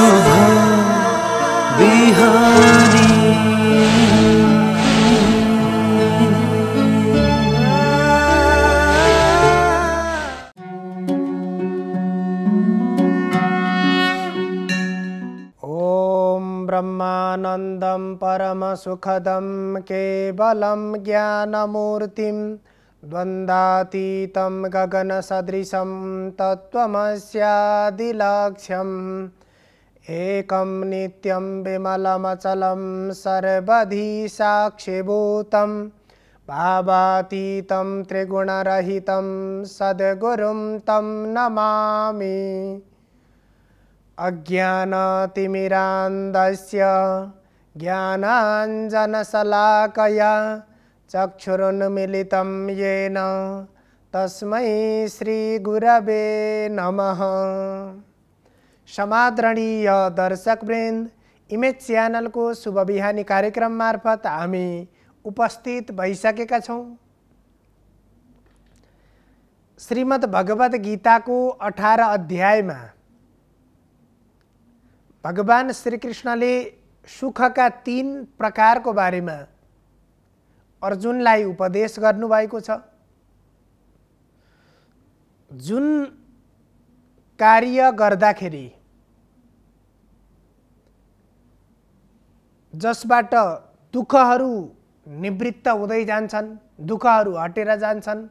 ॐ ब्रह्मानन्दं परमसुखदं केवलं ज्ञानमूर्तिं द्वन्द्वातीतं गगनसदृशं तत्त्वमस्यादिलक्ष्यम् एक नित्यं विमलमचल सर्वधी साक्षिभूतं भावातीतं त्रिगुणरहितं सद्गुरुं तं नमामि अज्ञानतिमिरान्दस्य ज्ञानाञ्जनशलाकया चक्षुरुन्मिलितं येन तस्मै श्रीगुरवे नमः समादरणीय दर्शकवृन्द इमेज च्यानलको शुभ बिहानी कार्यक्रम मार्फत हामी उपस्थित भइसकेका छौँ श्रीमद् भगवद् गीताको अठार अध्यायमा भगवान् श्रीकृष्णले सुखका तिन प्रकारको बारेमा अर्जुनलाई उपदेश गर्नुभएको छ जुन कार्य गर्दाखेरि जसबाट दुःखहरू निवृत्त हुँदै जान्छन् दुःखहरू हटेर जान्छन्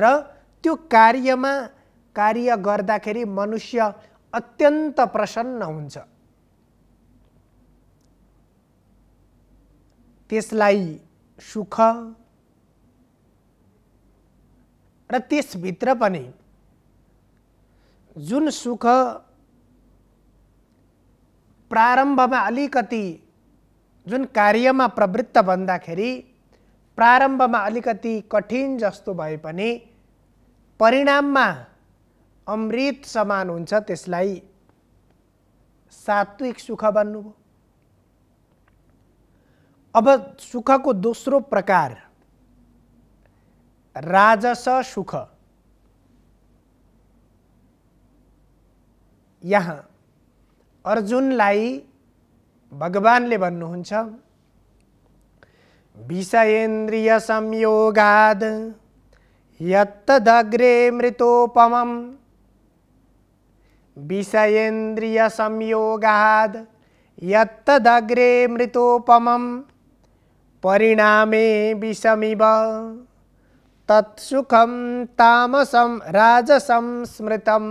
र त्यो कार्यमा कार्य गर्दाखेरि मनुष्य अत्यन्त प्रसन्न हुन्छ त्यसलाई सुख र त्यसभित्र पनि जुन सुख प्रारम्भमा अलिकति जुन कार्यमा प्रवृत्त भन्दाखेरि प्रारम्भमा अलिकति कठिन जस्तो भए पनि परिणाममा अमृत समान हुन्छ त्यसलाई सात्विक सुख भन्नुभयो अब सुखको दोस्रो प्रकार राजस सुख यहाँ अर्जुनलाई भगवानले भन्नुहुन्छ विषयेन्द्रिय संयोगाद यत्तदग्रे मृतोपमम विषयेन्द्रिय संयोगाद यत्तदग्रे मृतोपमम परिणामे विषमिव तत्सुखम तामसम राजसम स्मृतम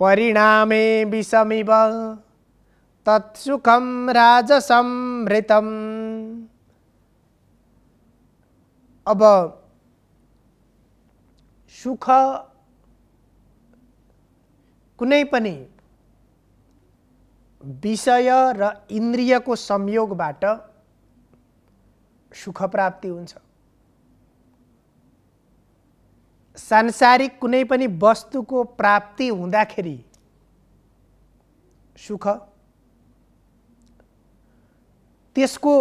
परिणामे विषमिव तत्सुखम राजसमृतम अब सुख कुनै पनि विषय र इन्द्रियको संयोगबाट सुख प्राप्ति हुन्छ सांसारिक कुनै पनि वस्तुको प्राप्ति हुँदाखेरि सुख त्यसको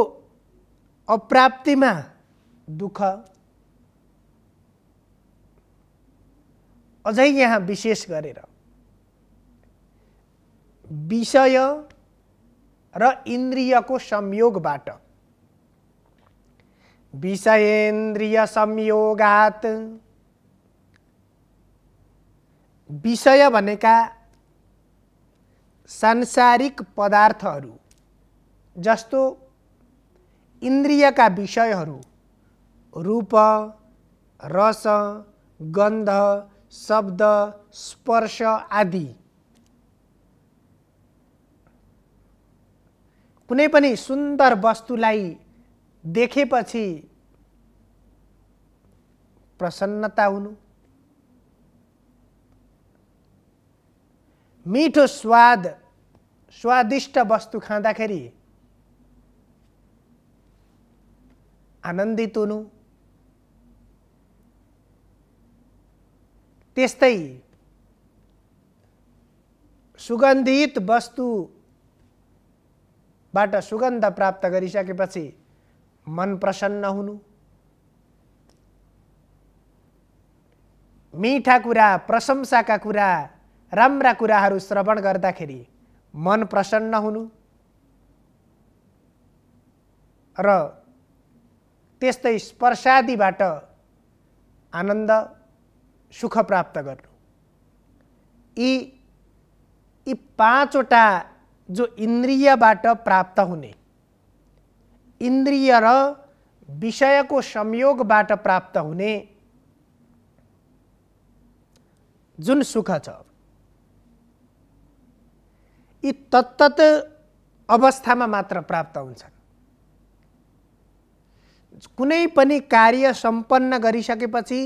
अप्राप्तिमा दुःख अझै यहाँ विशेष गरेर विषय र इन्द्रियको संयोगबाट विषयन्द्रिय संयोगात विषय भनेका सांसारिक पदार्थहरू जस्तो इन्द्रियका विषयहरू रूप रस गन्ध शब्द स्पर्श आदि कुनै पनि सुन्दर वस्तुलाई देखेपछि प्रसन्नता हुनु मिठो स्वाद स्वादिष्ट वस्तु खाँदाखेरि आनन्दित हुनु त्यस्तै सुगन्धित वस्तुबाट सुगन्ध प्राप्त गरिसकेपछि मन प्रसन्न हुनु मिठा कुरा प्रशंसाका कुरा राम्रा कुराहरू श्रवण गर्दाखेरि मन प्रसन्न हुनु र त्यस्तै स्पर्शादिबाट आनन्द सुख प्राप्त गर्नु यी यी पाँचवटा जो इन्द्रियबाट प्राप्त हुने इन्द्रिय र विषयको संयोगबाट प्राप्त हुने जुन सुख छ यी तत्त अवस्थामा मात्र प्राप्त हुन्छन् कुनै पनि कार्य सम्पन्न गरिसकेपछि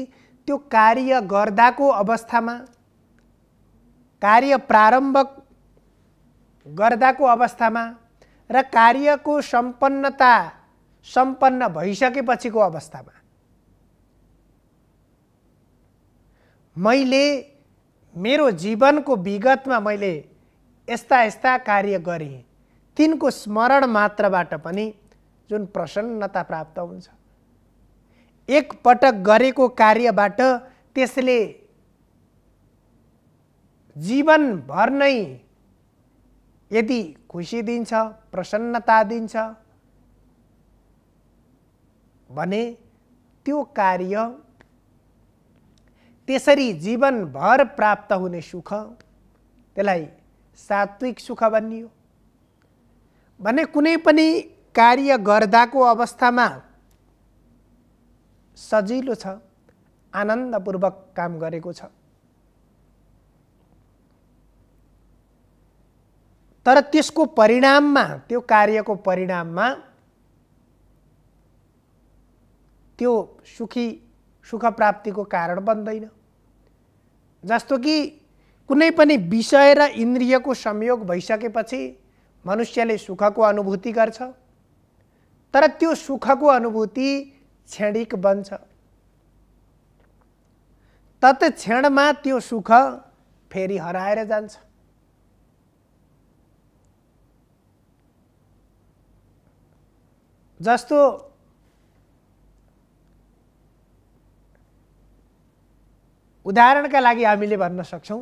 त्यो कार्य गर्दाको अवस्थामा कार्य प्रारम्भ गर्दाको अवस्थामा र कार्यको सम्पन्नता सम्पन्न भइसकेपछिको अवस्थामा मैले मेरो जीवनको विगतमा मैले यस्ता यस्ता कार्य गरेँ तिनको स्मरण मात्रबाट पनि जुन प्रसन्नता प्राप्त हुन्छ एकपटक गरेको कार्यबाट त्यसले जीवनभर नै यदि खुसी दिन्छ प्रसन्नता दिन्छ भने त्यो कार्य त्यसरी जीवनभर प्राप्त हुने सुख त्यसलाई सात्विक सुख भनियो भने कुनै पनि कार्य गर्दाको अवस्थामा सजिलो छ आनन्दपूर्वक काम गरेको छ तर त्यसको परिणाममा त्यो कार्यको परिणाममा त्यो सुखी सुख प्राप्तिको कारण बन्दैन जस्तो कि कुनै पनि विषय र इन्द्रियको संयोग भइसकेपछि मनुष्यले सुखको अनुभूति गर्छ तर त्यो सुखको अनुभूति क्षणिक बन्छ तत्क्षणमा त्यो सुख फेरि हराएर जान्छ जस्तो उदाहरणका लागि हामीले भन्न सक्छौँ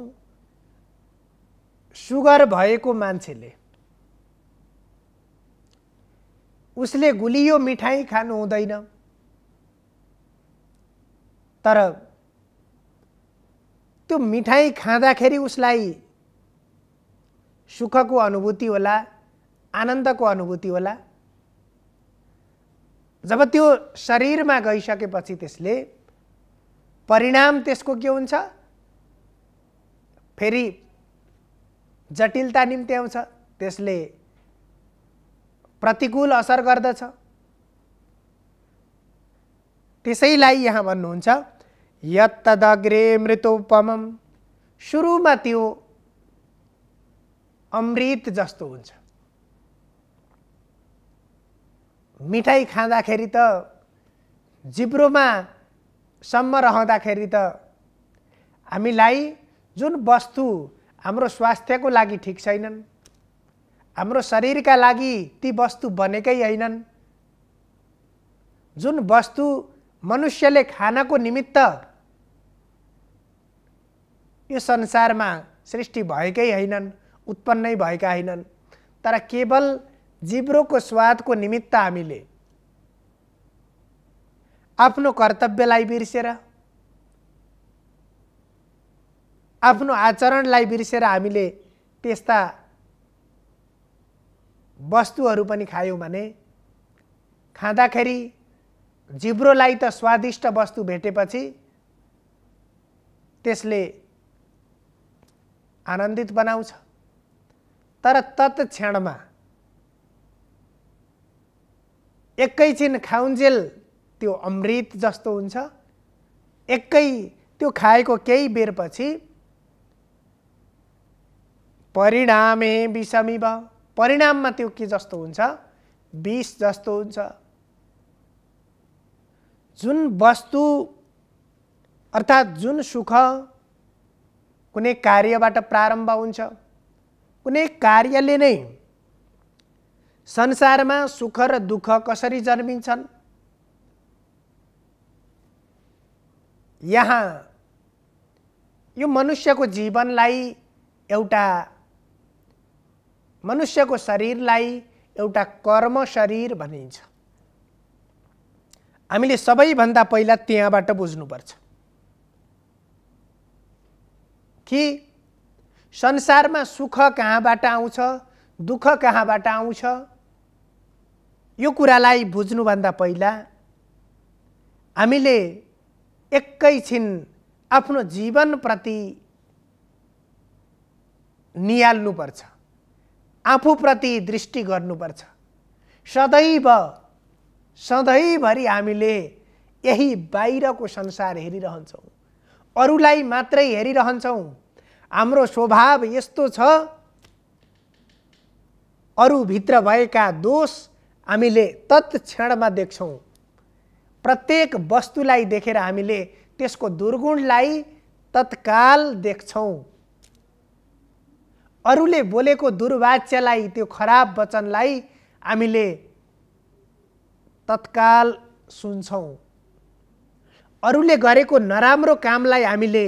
सुगर भएको मान्छेले उसले गुलियो मिठाई खानु हुँदैन तर त्यो मिठाई खाँदाखेरि उसलाई सुखको अनुभूति होला आनन्दको अनुभूति होला जब त्यो शरीरमा गइसकेपछि त्यसले परिणाम त्यसको के हुन्छ फेरि जटिलता निम्ति आउँछ त्यसले प्रतिकूल असर गर्दछ त्यसैलाई यहाँ भन्नुहुन्छ यत्तदग्रे मृतोपमम सुरुमा त्यो अमृत जस्तो हुन्छ मिठाई खाँदाखेरि त जिब्रोमा सम्म रहँदाखेरि त हामीलाई जुन वस्तु हाम्रो स्वास्थ्यको लागि ठिक छैनन् हाम्रो शरीरका लागि ती वस्तु बनेकै होइनन् जुन वस्तु मनुष्यले खानको निमित्त यो संसारमा सृष्टि भएकै होइनन् उत्पन्नै भएका होइनन् तर केवल जिब्रोको स्वादको निमित्त हामीले आफ्नो कर्तव्यलाई बिर्सेर आफ्नो आचरणलाई बिर्सेर हामीले त्यस्ता वस्तुहरू पनि खायौँ भने खाँदाखेरि जिब्रोलाई त स्वादिष्ट वस्तु भेटेपछि त्यसले आनन्दित बनाउँछ तर तत्क्षणमा एकैछिन खाउन्जेल त्यो अमृत जस्तो हुन्छ एकै त्यो खाएको केही बेरपछि परिणामे विषमी भयो परिणाममा त्यो के जस्तो हुन्छ विष जस्तो हुन्छ जुन वस्तु अर्थात् जुन सुख कुनै कार्यबाट प्रारम्भ हुन्छ कुनै कार्यले नै संसारमा सुख र दुःख कसरी जन्मिन्छन् यहाँ यो मनुष्यको जीवनलाई एउटा मनुष्यको शरीरलाई एउटा कर्म शरीर भनिन्छ हामीले सबैभन्दा पहिला त्यहाँबाट बुझ्नुपर्छ कि संसारमा सुख कहाँबाट आउँछ दुःख कहाँबाट आउँछ यो कुरालाई बुझ्नुभन्दा पहिला हामीले एकैछिन आफ्नो जीवनप्रति निहाल्नुपर्छ आफूप्रति दृष्टि गर्नुपर्छ सदैव सधैँभरि हामीले यही बाहिरको संसार हेरिरहन्छौँ अरूलाई मात्रै हेरिरहन्छौँ हाम्रो स्वभाव यस्तो छ अरूभित्र भएका दोष हामीले तत्क्षणमा देख्छौँ प्रत्येक वस्तुलाई देखेर हामीले त्यसको दुर्गुणलाई तत्काल देख्छौँ अरूले बोलेको दुर्वाच्यलाई त्यो खराब वचनलाई हामीले तत्काल सुन्छौँ अरूले गरेको नराम्रो कामलाई हामीले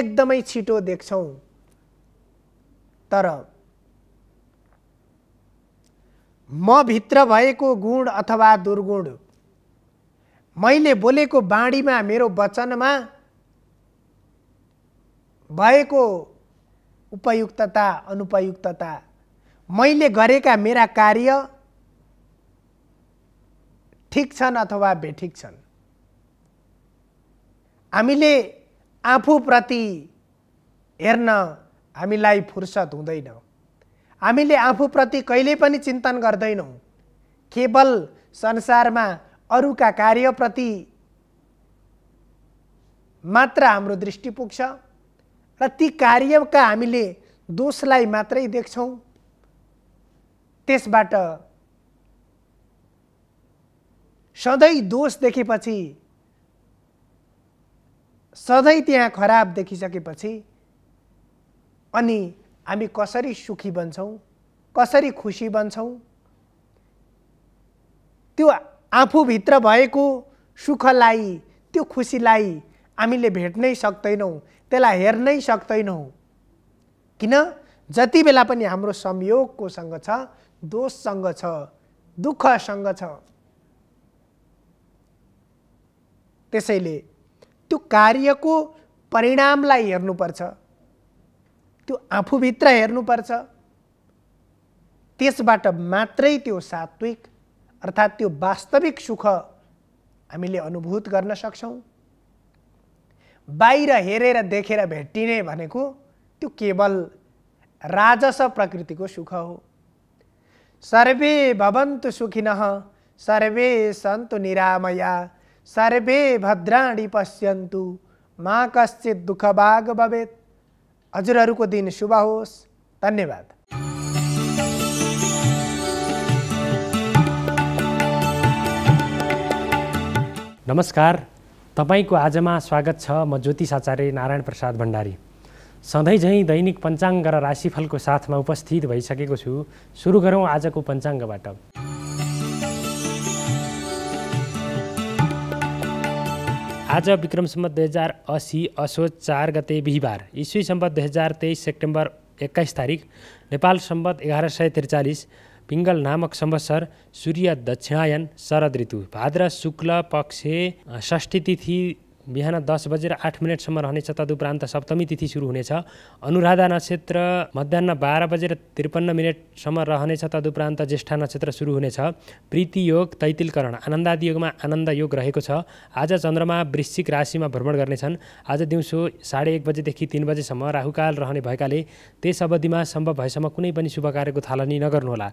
एकदमै छिटो देख्छौँ तर म भित्र भएको गुण अथवा दुर्गुण मैले बोलेको बाणीमा मेरो वचनमा भएको उपयुक्तता अनुपयुक्तता मैले गरेका मेरा कार्य ठिक छन् अथवा बेठिक छन् हामीले आफूप्रति हेर्न हामीलाई फुर्सद हुँदैन हामीले आफूप्रति कहिले पनि चिन्तन गर्दैनौँ केवल संसारमा अरूका कार्यप्रति मात्र हाम्रो दृष्टि पुग्छ र ती कार्यका हामीले दोषलाई मात्रै देख्छौँ त्यसबाट सधैँ दोष देखेपछि सधैँ त्यहाँ खराब देखिसकेपछि अनि हामी कसरी सुखी बन्छौँ कसरी खुसी बन्छौँ त्यो आफूभित्र भएको सुखलाई त्यो खुसीलाई हामीले भेट्नै सक्दैनौँ त्यसलाई हेर्नै सक्दैनौँ किन जति बेला पनि हाम्रो संयोगको सँग छ दोषसँग छ दुःखसँग छ त्यसैले त्यो कार्यको परिणामलाई हेर्नुपर्छ त्यो आफूभित्र हेर्नुपर्छ त्यसबाट मात्रै त्यो सात्विक अर्थात् त्यो वास्तविक सुख हामीले अनुभूत गर्न सक्छौँ बाहिर हेरेर भेटिने वाने को तो केवल राजस प्रकृति को सुख हो सर्वे भवन्तु सुखिन सर्वे सन्तु निरामया सर्वे भद्राणी पश्यन्तु मा कश्चित भवे भवेत को दिन शुभ होस् धन्यवाद नमस्कार तपाईँको आजमा स्वागत छ म ज्योतिष आचार्य नारायण प्रसाद भण्डारी सधैँ झैँ दैनिक पञ्चाङ्ग र राशिफलको साथमा उपस्थित भइसकेको छु सुरु गरौँ आजको पञ्चाङ्गबाट आज विक्रम सम्बत दुई हजार असी असो चार गते बिहिबार इस्वी सम्बत दुई हजार तेइस सेप्टेम्बर एक्काइस तारिक नेपाल सम्बत एघार सय त्रिचालिस पिङ्गल नामक संवत्सर सूर्य दक्षिणायन शरद ऋतु भाद्र शुक्ल पक्षे षष्ठी तिथि बिहान दस बजेर आठ मिनटसम्म रहनेछ तदुपरान्त सप्तमी तिथि सुरु हुनेछ अनुराधा नक्षत्र मध्याह बाह्र बजेर त्रिपन्न मिनटसम्म रहनेछ तदुपरान्त ज्येष्ठा नक्षत्र सुरु हुनेछ प्रीति योग तैतिलकरण आनन्दादि योगमा आनन्द योग रहेको छ आज चन्द्रमा वृश्चिक राशिमा भ्रमण गर्नेछन् आज दिउँसो साढे एक बजेदेखि तिन बजेसम्म राहुकाल रहने भएकाले त्यस अवधिमा सम्भव भएसम्म कुनै पनि शुभ कार्यको थालनी नगर्नुहोला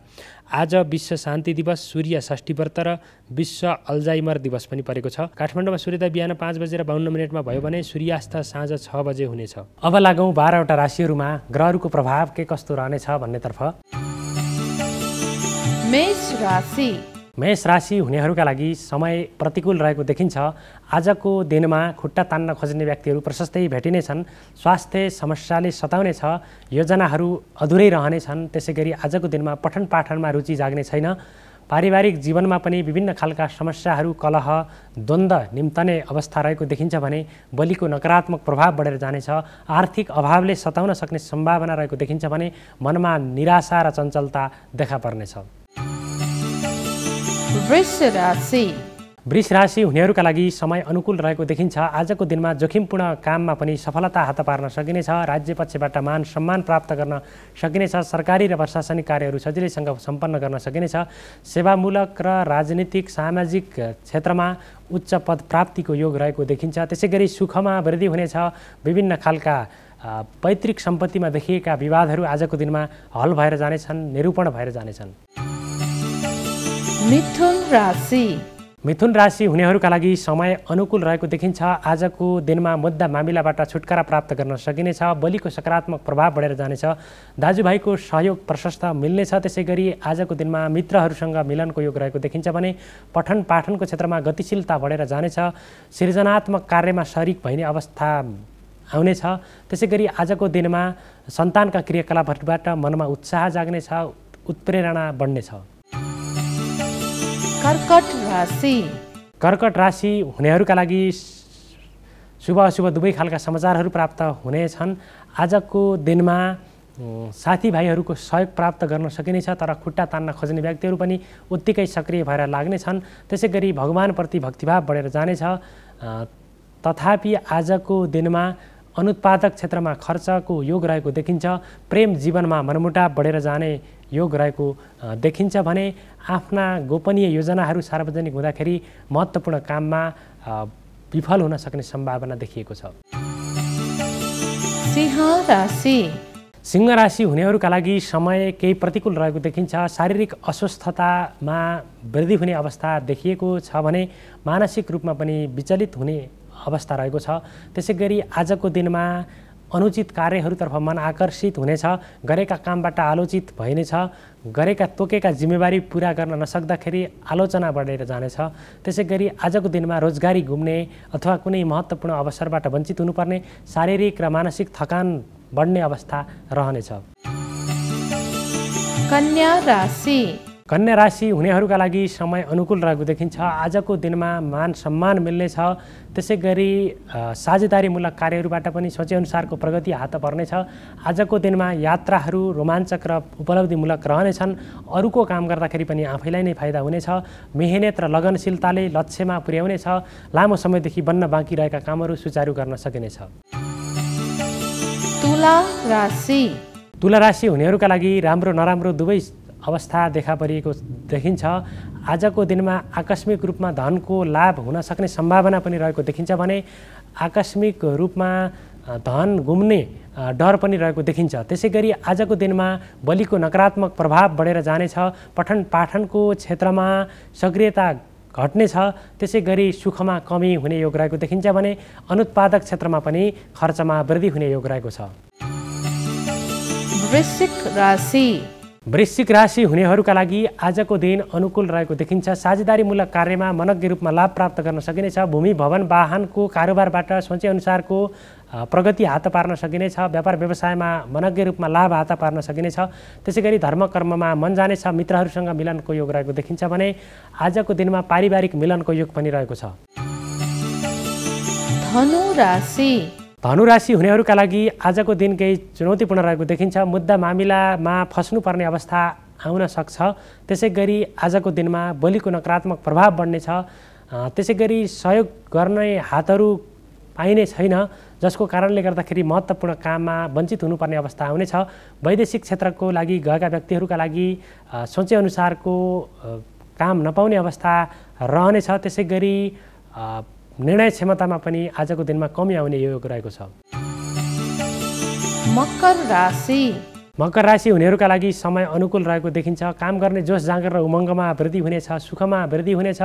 आज विश्व शान्ति दिवस सूर्य षष्ठी व्रत र विश्व अल्जाइमर दिवस पनि परेको छ काठमाडौँमा सूर्यदय बिहान पाँच बजे बजेर बाहन्न मिनटमा भयो भने सूर्यास्त साँझ छ बजे हुनेछ अब लागौँ बाह्रवटा राशिहरूमा ग्रहहरूको प्रभाव के कस्तो रहनेछ भन्नेतर्फ मेष राशि मेष राशि हुनेहरूका लागि समय प्रतिकूल रहेको देखिन्छ आजको दिनमा खुट्टा तान्न खोज्ने व्यक्तिहरू प्रशस्तै भेटिनेछन् स्वास्थ्य समस्याले सताउनेछ योजनाहरू अधुरै रहनेछन् त्यसै गरी आजको दिनमा पठन पाठनमा रुचि जाग्ने छैन पारिवारिक जीवनमा पनि विभिन्न खालका समस्याहरू कलह द्वन्द्व निम्तने अवस्था रहेको देखिन्छ भने बलिको नकारात्मक प्रभाव बढेर जानेछ आर्थिक अभावले सताउन सक्ने सम्भावना रहेको देखिन्छ भने मनमा निराशा र चञ्चलता देखा पर्नेछ वृष राशि हुनेहरूका लागि समय अनुकूल रहेको देखिन्छ आजको दिनमा जोखिमपूर्ण काममा पनि सफलता हात पार्न सकिनेछ राज्य पक्षबाट मान सम्मान प्राप्त गर्न सकिनेछ सरकारी र प्रशासनिक कार्यहरू सजिलैसँग सम्पन्न गर्न सकिनेछ सेवामूलक र राजनीतिक सामाजिक क्षेत्रमा उच्च पद प्राप्तिको योग रहेको देखिन्छ त्यसै गरी सुखमा वृद्धि हुनेछ विभिन्न खालका पैतृक सम्पत्तिमा देखिएका विवादहरू आजको दिनमा हल भएर जानेछन् निरूपण भएर जानेछन् मिथुन राशि मिथुन राशि हुनेहरूका लागि समय अनुकूल रहेको देखिन्छ आजको दिनमा मुद्दा मामिलाबाट छुटकारा प्राप्त गर्न सकिनेछ बलिको सकारात्मक प्रभाव बढेर जानेछ दाजुभाइको सहयोग प्रशस्त मिल्नेछ त्यसै गरी आजको दिनमा मित्रहरूसँग मिलनको योग रहेको देखिन्छ भने पठन पाठनको क्षेत्रमा गतिशीलता बढेर जानेछ सृजनात्मक कार्यमा सरिक भइने अवस्था आउनेछ त्यसै गरी आजको दिनमा सन्तानका क्रियाकलापहरूबाट मनमा उत्साह जाग्नेछ उत्प्रेरणा बढ्नेछ कर्कट राशि कर्कट राशि हुनेहरूका लागि शुभ अशुभ दुवै खालका समाचारहरू प्राप्त हुनेछन् आजको दिनमा साथीभाइहरूको सहयोग प्राप्त गर्न सकिनेछ तर खुट्टा तान्न खोज्ने व्यक्तिहरू पनि उत्तिकै सक्रिय भएर लाग्नेछन् त्यसै गरी भगवान्प्रति भक्तिभाव बढेर जानेछ तथापि आजको दिनमा अनुत्पादक क्षेत्रमा खर्चको योग रहेको देखिन्छ प्रेम जीवनमा मनमुटाव बढेर जाने योग रहेको देखिन्छ भने आफ्ना गोपनीय योजनाहरू सार्वजनिक हुँदाखेरि महत्त्वपूर्ण काममा विफल हुन सक्ने सम्भावना देखिएको छ सिंह राशि हुनेहरूका लागि समय केही प्रतिकूल रहेको देखिन्छ शारीरिक अस्वस्थतामा वृद्धि हुने अवस्था देखिएको छ भने मानसिक रूपमा पनि विचलित हुने अवस्था रहेको छ त्यसै गरी आजको दिनमा अनुचित कार्यहरूतर्फ मन आकर्षित हुनेछ गरेका कामबाट आलोचित भइनेछ गरेका तोकेका जिम्मेवारी पुरा गर्न नसक्दाखेरि आलोचना बढेर जानेछ त्यसै गरी आजको दिनमा रोजगारी घुम्ने अथवा कुनै महत्त्वपूर्ण अवसरबाट वञ्चित हुनुपर्ने शारीरिक र मानसिक थकान बढ्ने अवस्था रहनेछ कन्या राशि कन्या राशि हुनेहरूका लागि समय अनुकूल रहेको देखिन्छ आजको दिनमा मान सम्मान मिल्नेछ त्यसै गरी साझेदारीमूलक कार्यहरूबाट पनि सोचेअनुसारको प्रगति हात पर्नेछ आजको दिनमा यात्राहरू रोमाञ्चक र उपलब्धिमूलक रहनेछन् अरूको काम गर्दाखेरि पनि आफैलाई नै फाइदा हुनेछ मेहनत र लगनशीलताले लक्ष्यमा पुर्याउनेछ लामो समयदेखि बन्न बाँकी रहेका कामहरू सुचारू गर्न सकिनेछ तुला राशि हुनेहरूका लागि राम्रो नराम्रो दुवै अवस्था देखा परिएको देखिन्छ आजको दिनमा आकस्मिक रूपमा धनको लाभ हुन सक्ने सम्भावना पनि रहेको देखिन्छ भने आकस्मिक रूपमा धन गुम्ने डर पनि रहेको देखिन्छ त्यसै गरी आजको दिनमा बलिको नकारात्मक प्रभाव बढेर जानेछ पठन पाठनको क्षेत्रमा सक्रियता घट्नेछ त्यसै गरी सुखमा कमी हुने योग रहेको देखिन्छ भने अनुत्पादक क्षेत्रमा पनि खर्चमा वृद्धि हुने योग रहेको छ वृश्चिक राशि वृश्चिक राशि हुनेहरूका लागि आजको दिन अनुकूल रहेको देखिन्छ साझेदारीमूलक कार्यमा मनज्ञ रूपमा लाभ प्राप्त गर्न सकिनेछ भूमि भवन वाहनको कारोबारबाट सोचेअनुसारको प्रगति हात पार्न सकिनेछ व्यापार व्यवसायमा मनज्ञ रूपमा लाभ हात पार्न सकिनेछ त्यसै गरी कर्ममा मन जानेछ मित्रहरूसँग मिलनको योग रहेको देखिन्छ भने आजको दिनमा पारिवारिक मिलनको योग पनि रहेको छ धनु राशि धनु धनुराशि हुनेहरूका लागि आजको दिन केही चुनौतीपूर्ण रहेको देखिन्छ मुद्दा मामिलामा फस्नुपर्ने अवस्था आउन सक्छ त्यसै गरी आजको दिनमा बोलीको नकारात्मक प्रभाव बढ्नेछ त्यसै गरी सहयोग गर्ने हातहरू पाइने छैन जसको कारणले गर्दाखेरि महत्त्वपूर्ण काममा वञ्चित हुनुपर्ने अवस्था आउनेछ वैदेशिक क्षेत्रको लागि गएका व्यक्तिहरूका लागि सोचेअनुसारको काम नपाउने अवस्था रहनेछ त्यसै गरी निर्णय क्षमतामा पनि आजको दिनमा कमी आउने योग रहेको छ मकर राशि मकर राशि हुनेहरूका लागि समय अनुकूल रहेको देखिन्छ काम गर्ने जोस जाँगर र उमङ्गमा वृद्धि हुनेछ सुखमा वृद्धि हुनेछ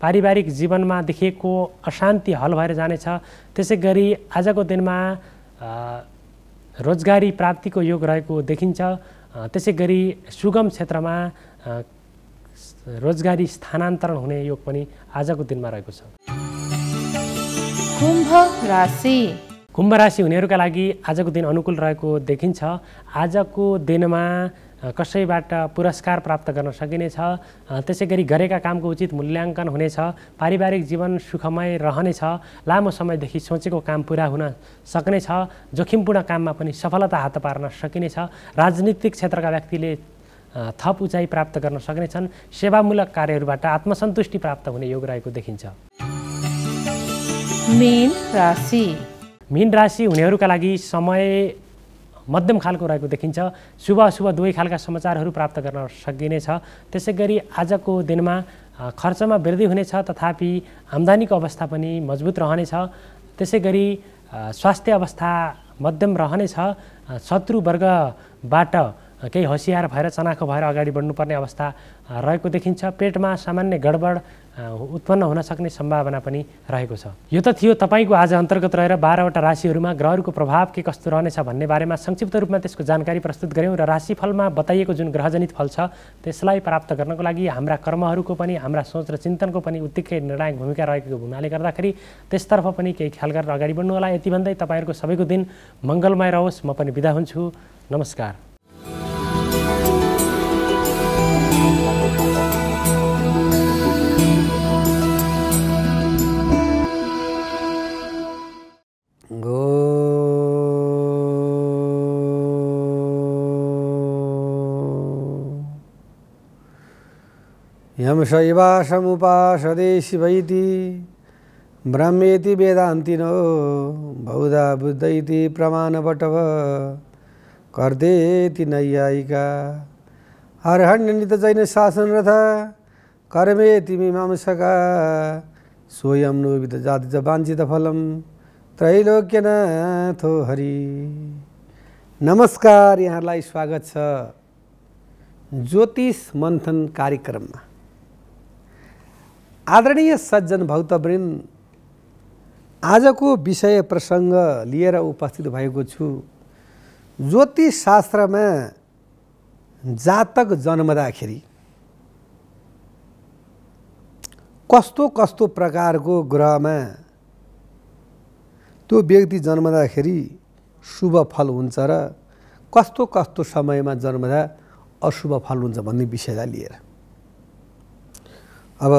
पारिवारिक जीवनमा देखिएको अशान्ति हल भएर जानेछ त्यसै गरी आजको दिनमा रोजगारी प्राप्तिको योग रहेको देखिन्छ त्यसै गरी सुगम क्षेत्रमा रोजगारी स्थानान्तरण हुने योग पनि आजको दिनमा रहेको छ कुम्भ राशि कुम्भ राशि हुनेहरूका लागि आजको दिन अनुकूल रहेको देखिन्छ आजको दिनमा कसैबाट पुरस्कार प्राप्त गर्न सकिनेछ त्यसै गरी गरेका कामको उचित मूल्याङ्कन हुनेछ पारिवारिक जीवन सुखमय रहनेछ लामो समयदेखि सोचेको काम पुरा हुन सक्नेछ जोखिमपूर्ण काममा पनि सफलता हात पार्न सकिनेछ राजनीतिक क्षेत्रका व्यक्तिले थप उचाइ प्राप्त गर्न सक्नेछन् सेवामूलक कार्यहरूबाट आत्मसन्तुष्टि प्राप्त हुने योग रहेको देखिन्छ मीन राशि मीन राशि हुनेहरूका लागि समय मध्यम खालको रहेको देखिन्छ शुभ अशुभ दुवै खालका समाचारहरू प्राप्त गर्न सकिनेछ त्यसै गरी आजको दिनमा खर्चमा वृद्धि हुनेछ तथापि आम्दानीको अवस्था पनि मजबुत रहनेछ त्यसै गरी स्वास्थ्य अवस्था मध्यम रहनेछ शत्रुवर्गबाट केही होसियार भएर चनाखो भएर अगाडि बढ्नुपर्ने अवस्था रहेको देखिन्छ पेटमा सामान्य गडबड उत्पन्न हुन सक्ने सम्भावना पनि रहेको छ यो त थियो तपाईँको आज अन्तर्गत रहेर बाह्रवटा राशिहरूमा ग्रहहरूको प्रभाव के कस्तो रहनेछ भन्ने बारेमा संक्षिप्त रूपमा त्यसको जानकारी प्रस्तुत गऱ्यौँ र राशिफलमा बताइएको जुन ग्रहजनित फल छ त्यसलाई प्राप्त गर्नको लागि हाम्रा कर्महरूको पनि हाम्रा सोच र चिन्तनको पनि उत्तिकै निर्णायक भूमिका रहेको हुनाले गर्दाखेरि त्यसतर्फ पनि केही ख्याल गरेर अगाडि बढ्नु होला यति भन्दै तपाईँहरूको सबैको दिन मङ्गलमय रहोस् म पनि बिदा हुन्छु नमस्कार यं शैवासमुपासदे शिवैति ब्रह्मेति वेदान्तिनो बहुधा बुद्ध इति प्रमाणवटव कर्देति नैयायिका हरहण्यनित जैन शासनरथ कर्मेति मीमांसका नो विद जाति च वाञ्छित फलम त्रैलोक्यनाथो हरि नमस्कार यहाँलाई स्वागत छ ज्योतिष मन्थन कार्यक्रममा आदरणीय सज्जन भक्तवृन्द आजको विषय प्रसङ्ग लिएर उपस्थित भएको छु ज्योतिष शास्त्रमा जातक जन्मदाखेरि कस्तो कस्तो प्रकारको ग्रहमा त्यो व्यक्ति जन्मदाखेरि शुभ फल हुन्छ र कस्तो कस्तो समयमा जन्मदा अशुभ फल हुन्छ भन्ने विषयलाई लिएर अब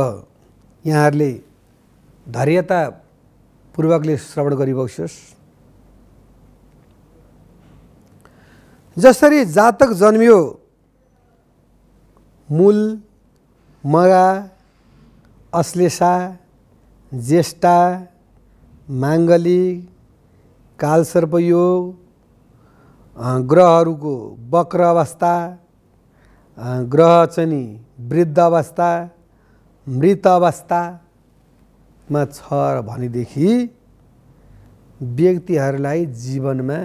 यहाँहरूले धैर्यतापूर्वकले श्रवण गरिबस्योस् जसरी जातक जन्मियो मूल मगा अश्लेषा ज्येष्ठा माङ्गलिक कालसर्पयोग ग्रहहरूको वक्र अवस्था ग्रह चाहिँ वृद्ध अवस्था मृत अवस्थामा छ भनेदेखि व्यक्तिहरूलाई जीवनमा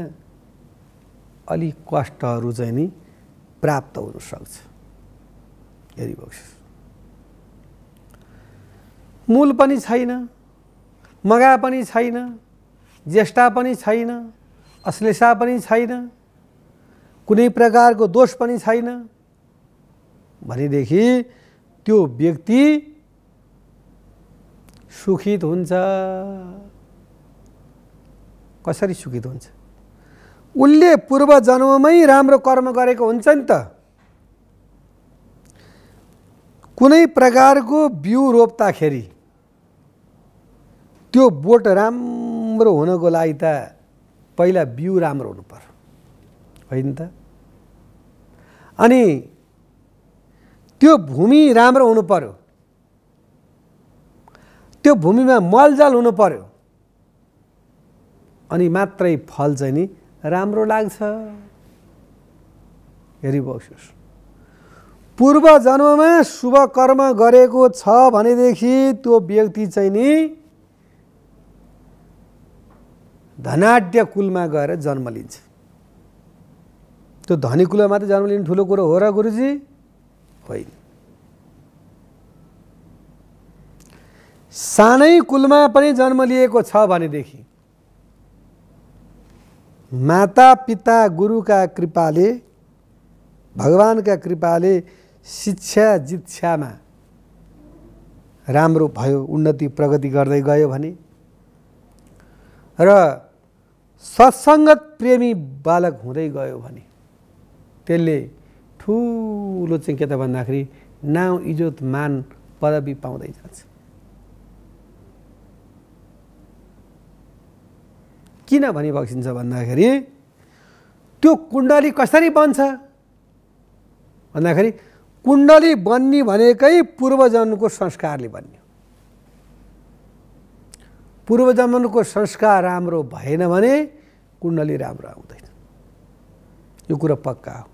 अलिक कष्टहरू चाहिँ नि प्राप्त हुनसक्छ हेरिबक्सिस मूल पनि छैन मगा पनि छैन ज्येष्ठा पनि छैन अश्लेषा पनि छैन कुनै प्रकारको दोष पनि छैन भनेदेखि त्यो व्यक्ति सुखित हुन्छ कसरी सुखित हुन्छ उसले पूर्व जन्ममै राम्रो कर्म गरेको हुन्छ नि त कुनै प्रकारको बिउ रोप्दाखेरि त्यो बोट राम्रो हुनको लागि त पहिला बिउ राम्रो हुनु पर्यो होइन त अनि त्यो भूमि राम्रो हुनु पर्यो त्यो भूमिमा मलजल हुनु पर्यो अनि मात्रै फल चाहिँ नि राम्रो लाग्छ हेरिबस्योस् पूर्व जन्ममा शुभ कर्म गरेको छ भनेदेखि त्यो व्यक्ति चाहिँ नि धनाढ्य कुलमा गएर जन्म लिन्छ त्यो धनी कुलमा मात्रै जन्म लिने ठुलो कुरो हो र गुरुजी होइन सानै कुलमा पनि जन्म लिएको छ भनेदेखि माता पिता गुरुका कृपाले भगवान्का कृपाले शिक्षा जिक्षामा राम्रो भयो उन्नति प्रगति गर्दै गयो भने र सत्सङ्गत प्रेमी बालक हुँदै गयो भने त्यसले ठुलो चाहिँ के त भन्दाखेरि नाउँ इजोत मान पदवी पाउँदै जान्छ किन भनिबक्सिन्छ भन्दाखेरि त्यो कुण्डली कसरी बन्छ भन्दाखेरि कुण्डली बन्ने भनेकै पूर्वजन्मको संस्कारले बन्यो पूर्वजन्मको संस्कार राम्रो भएन भने कुण्डली राम्रो आउँदैन यो कुरो पक्का हो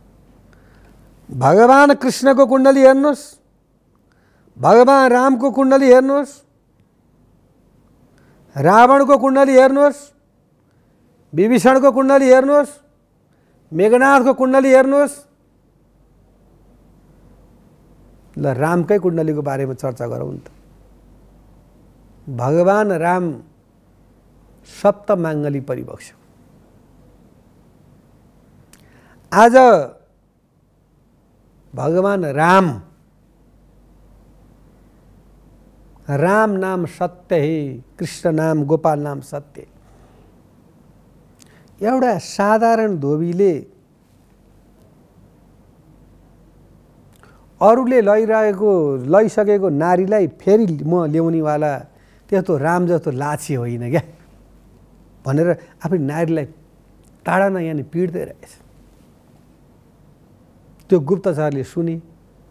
भगवान् कृष्णको कुण्डली हेर्नुहोस् भगवान् रामको कुण्डली हेर्नुहोस् रावणको कुण्डली हेर्नुहोस् विभीषण विभीषणको कुण्डली हेर्नुहोस् को कुंडली हेर्नुहोस् ल को बारे में चर्चा करूं भगवान राम सप्त माङ्गली परिभक्ष आज भगवान राम राम नाम सत्य ही कृष्ण नाम गोपाल नाम सत्य ही एउटा साधारण धोबीले अरूले लैरहेको लैसकेको नारीलाई फेरि म ल्याउनेवाला त्यस्तो राम जस्तो लाछी होइन क्या भनेर आफै नारीलाई टाढा न यानि पिड्दै रहेछ त्यो गुप्तचरले सुने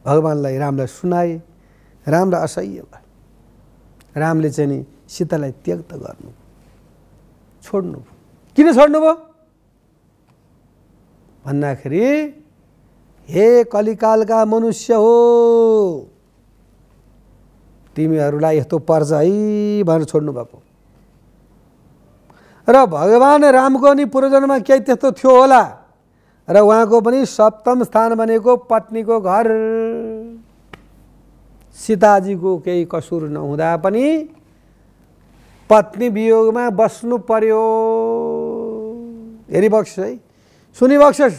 भगवान्लाई रामलाई सुनाए रामलाई असह्य भयो रामले चाहिँ नि सीतालाई त्यक्त गर्नु छोड्नु भयो किन छोड्नुभयो भन्दाखेरि हे कलिकालका मनुष्य हो तिमीहरूलाई यस्तो पर्छ है भनेर छोड्नु भएको र भगवान् रामको नि पूर्वजन्ममा केही त्यस्तो थियो होला र उहाँको पनि सप्तम स्थान भनेको पत्नीको घर सीताजीको केही कसुर नहुँदा पनि पत्नी वियोगमा बस्नु पर्यो हेरी बक्स है सुनि बक्सस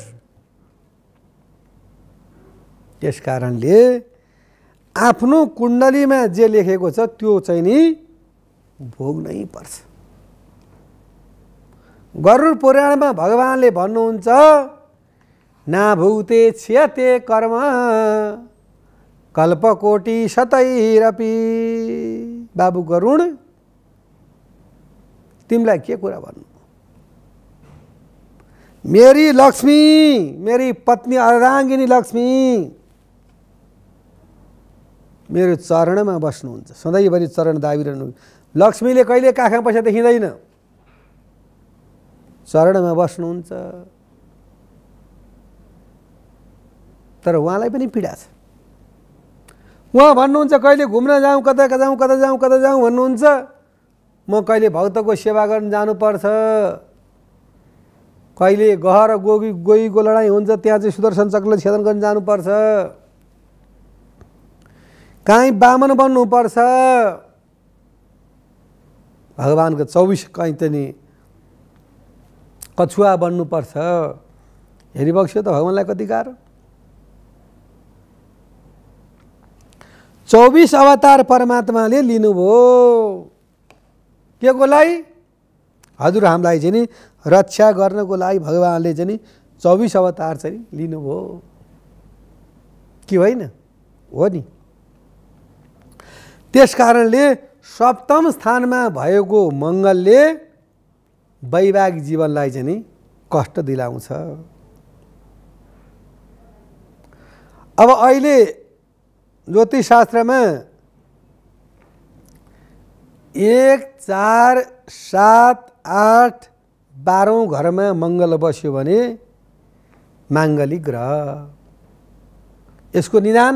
त्यस कारणले आफ्नो कुण्डलीमा जे लेखेको छ त्यो चाहिँ नि भोग्नै पर्छ गरुड पुराणमा भगवान्ले भन्नुहुन्छ नाभुते छिते कर्म कल्पकोटि सतैरपि बाबु गरुण, तिमीलाई के कुरा भन्नु मेरी लक्ष्मी मेरी पत्नी अर्धाङ्गिनी लक्ष्मी मेरो चरणमा बस्नुहुन्छ सधैँभरि चरण दाबिरहनु लक्ष्मीले कहिले काखा पैसा देखिँदैन चरणमा बस्नुहुन्छ तर उहाँलाई पनि पीडा छ उहाँ भन्नुहुन्छ कहिले घुम्न जाउँ कता जाउँ कता जाउँ कता जाउँ भन्नुहुन्छ म कहिले भक्तको सेवा गर्न जानुपर्छ कहिले गहर गोगी गोही लडाइँ हुन्छ त्यहाँ चाहिँ सुदर्शन चक्रले छेदन गर्न जानुपर्छ काहीँ बामन बन्नुपर्छ भगवान्को चौबिस कहीँ त नि कछुवा बन्नुपर्छ हेरिबक्स्यो त भगवान्लाई कति गाह्रो चौबिस अवतार परमात्माले लिनुभयो के को लागि हजुर हामीलाई चाहिँ नि रक्षा गर्नको लागि भगवान्ले चाहिँ नि चौबिस अवतार चाहिँ लिनुभयो के होइन हो नि त्यस कारणले सप्तम स्थानमा भएको मङ्गलले वैवाहिक जीवनलाई चाहिँ नि कष्ट दिलाउँछ अब अहिले ज्योतिष शास्त्रमा एक चार सात आठ बाह्रौँ घरमा मङ्गल बस्यो भने माङ्गलिक ग्रह यसको निदान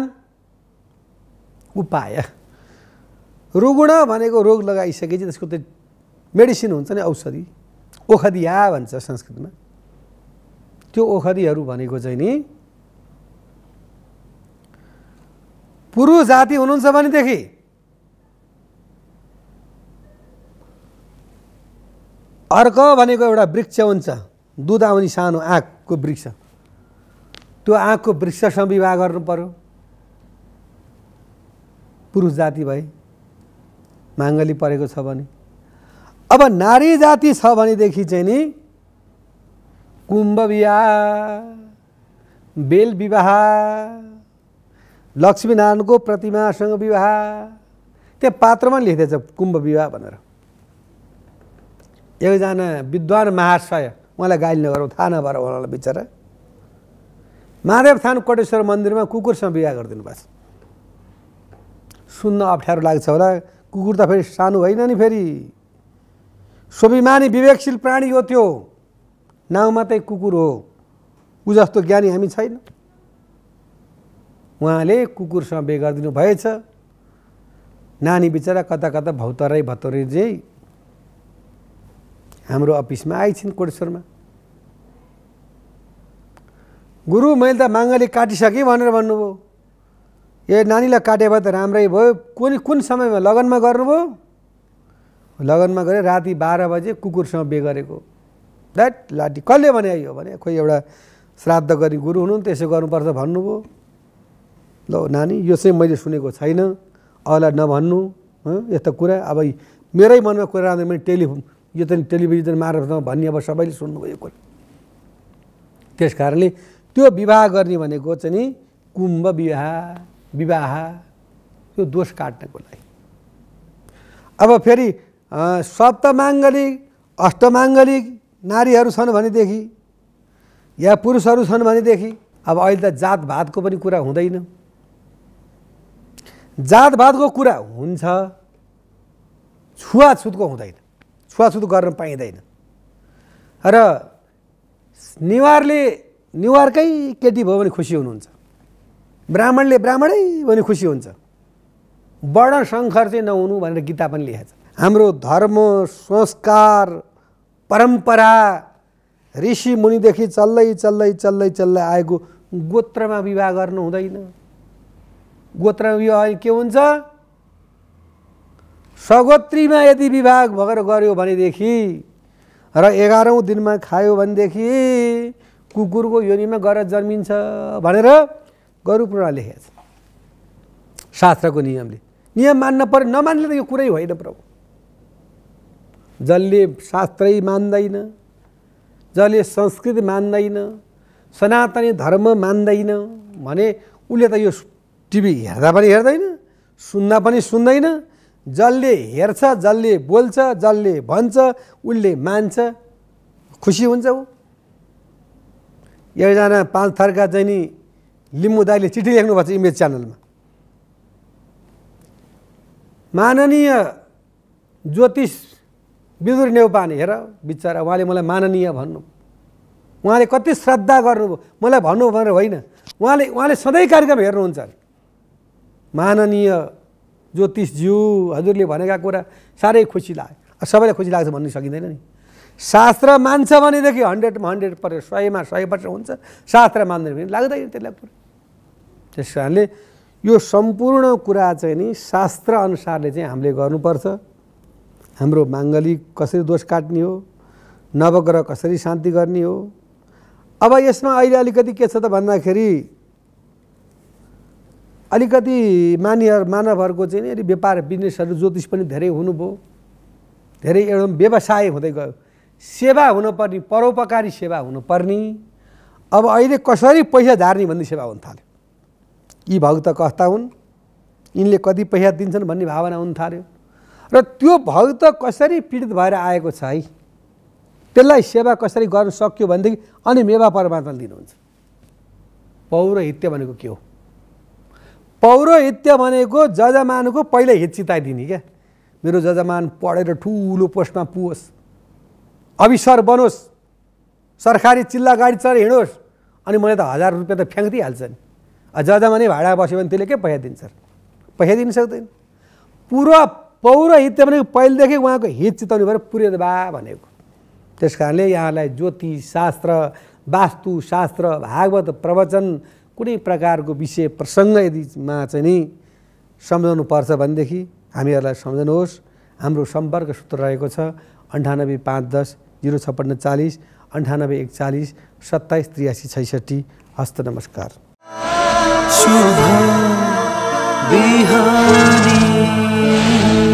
उपाय रुगुण भनेको रोग लगाइसकेपछि त्यसको त मेडिसिन हुन्छ नि औषधि ओखदिया भन्छ संस्कृतमा त्यो ओखदिहरू भनेको चाहिँ नि पुरुष जाति हुनुहुन्छ भनेदेखि अर्को भनेको एउटा वृक्ष हुन्छ दुध आउने सानो आँखको वृक्ष त्यो आँखको वृक्षसँग विवाह गर्नु पऱ्यो पुरुष जाति भए माङ्गली परेको छ भने अब नारी जाति छ भनेदेखि चाहिँ नि कुम्भ विवाह बेल विवाह लक्ष्मीनारायणको प्रतिमासँग विवाह त्यहाँ पात्रमा लेख्दैछ कुम्भ विवाह भनेर एकजना विद्वान महाशय उहाँलाई गाली नगरौँ थाहा नभएर उहाँलाई बिचरा महादेव थान कोटेश्वर मन्दिरमा कुकुरसँग बिहा गरिदिनु भएको छ सुन्न अप्ठ्यारो लाग्छ होला कुकुर त फेरि सानो होइन नि फेरि स्वाभिमानी विवेकशील प्राणी हो त्यो नाउँ मात्रै कुकुर हो ऊ जस्तो ज्ञानी हामी छैन उहाँले कुकुरसँग बिहे गरिदिनु भएछ नानी बिचरा कता कता भौतरै भतौरी चाहिँ हाम्रो अफिसमा आइछिन् कोटेश्वरमा गुरु मैले त माङ्गली काटिसकेँ भनेर भन्नुभयो ए नानीलाई काटे भए त राम्रै भयो कुन कुन समयमा लगनमा गर्नुभयो लगनमा गरेँ राति बाह्र बजे कुकुरसँग बे गरेको द्याट लाटी कसले भने यो भने खोइ एउटा श्राद्ध गर्ने गुरु हुनुहुन्थ्यो त्यसो गर्नुपर्छ भन्नुभयो ल नानी यो चाहिँ मैले सुनेको छैन अरूलाई नभन्नु यस्तो कुरा अब मेरै मनमा कुरा राख्दा मैले टेलिफोन यो त टेलिभिजन मार्फत भन्ने अब सबैले सुन्नुभयो कुरा त्यस कारणले त्यो विवाह गर्ने भनेको चाहिँ नि कुम्भ विवाह विवाह यो दोष काट्नको लागि अब फेरि सप्तमाङ्गलिक अष्टमाङ्गलिक नारीहरू छन् भनेदेखि या पुरुषहरू छन् भनेदेखि अब अहिले त जातभातको पनि कुरा हुँदैन जातभातको कुरा हुन्छ छुवाछुतको हुँदैन छुवाछुत गर्न पाइँदैन र नेवारले निवारकै केटी भयो भने खुसी हुनुहुन्छ ब्राह्मणले ब्राह्मणै भने खुसी हुन्छ वर्ण शङ्कर चाहिँ नहुनु भनेर गीता पनि लेखेको छ हाम्रो धर्म संस्कार परम्परा ऋषि मुनिदेखि चल्दै चल्दै चल्दै चल्दै आएको गोत्रमा विवाह गर्नु हुँदैन गोत्रमा विवाह के हुन्छ सगोत्रीमा यदि विभाग भएर गऱ्यो भनेदेखि र एघारौँ दिनमा खायो भनेदेखि कुकुरको योनीमा गएर जन्मिन्छ भनेर गरु लेखेछ लेखेको छ शास्त्रको नियमले नियम मान्न पर्यो नमान्ने त यो कुरै होइन प्रभु जसले शास्त्रै मान्दैन जसले संस्कृति मान्दैन सनातनी धर्म मान्दैन भने उसले त यो टिभी हेर्दा पनि हेर्दैन सुन्दा पनि सुन्दैन जसले हेर्छ जसले बोल्छ जसले भन्छ उसले मान्छ खुसी हुन्छ ऊ एकजना पाँच थरका चाहिँ नि लिम्बू दाईले चिठी लेख्नुभएको छ इमेज च्यानलमा माननीय ज्योतिष बिदुर नेउपाने हेर बिचरा उहाँले मलाई माननीय भन्नु उहाँले कति श्रद्धा गर्नुभयो मलाई भन्नु भनेर होइन उहाँले उहाँले सधैँ कार्यक्रम हेर्नुहुन्छ माननीय ज्योतिषज्यू हजुरले भनेका कुरा साह्रै खुसी लाग्यो सबैलाई खुसी लाग्छ भन्नु सकिँदैन नि शास्त्र मान्छ भनेदेखि हन्ड्रेडमा हन्ड्रेड पर्सेन्ट सयमा सय पर्छ हुन्छ शास्त्र मान्दैन भने लाग्दैन त्यसलाई कुरा त्यस कारणले यो सम्पूर्ण कुरा चाहिँ नि शास्त्र अनुसारले चाहिँ हामीले गर्नुपर्छ हाम्रो माङ्गलिक कसरी दोष काट्ने हो नवग्रह कसरी शान्ति गर्ने हो अब यसमा अहिले अलिकति के छ त भन्दाखेरि अलिकति मानिहरू मानवहरूको चाहिँ अलिक व्यापार बिजनेसहरू ज्योतिष पनि धेरै हुनुभयो धेरै एकदम व्यवसाय हुँदै गयो सेवा हुनुपर्ने परोपकारी सेवा हुनुपर्ने अब अहिले कसरी पैसा झार्ने भन्ने सेवा हुन थाल्यो यी भक्त कस्ता हुन् यिनले कति पैसा दिन्छन् भन्ने भावना हुन थाल्यो र त्यो भक्त कसरी पीडित भएर आएको छ है त्यसलाई सेवा कसरी गर्न सक्यो भनेदेखि अनि मेवा परमात्मा दिनुहुन्छ पौरोहित्य भनेको के हो पौरोहित्य भनेको जजमानको पहिल्यै हित चिताइदिने क्या मेरो जजमान पढेर ठुलो पोस्टमा पुस् अफिसर बनोस् सरकारी चिल्ला गाडी चढेर हिँडोस् अनि मैले त हजार रुपियाँ त फ्याँकिदिइहाल्छ नि जजमानै भाडा बस्यो भने त्यसले के पैसा दिन्छ पैसा दिन सक्दैन पुरो पौरोहित्य भनेको पहिलेदेखि उहाँको हित चिताउनु भएर बा भनेको त्यस कारणले यहाँलाई ज्योतिष शास्त्र वास्तुशास्त्र भागवत प्रवचन कुनै प्रकारको विषय प्रसङ्ग यदिमा चाहिँ नि सम्झाउनु पर्छ भनेदेखि हामीहरूलाई सम्झनुहोस् हाम्रो सम्पर्क सूत्र रहेको छ अन्ठानब्बे पाँच दस जिरो छप्पन्न चालिस अन्ठानब्बे एकचालिस सत्ताइस त्रियासी छैसठी हस्त नमस्कार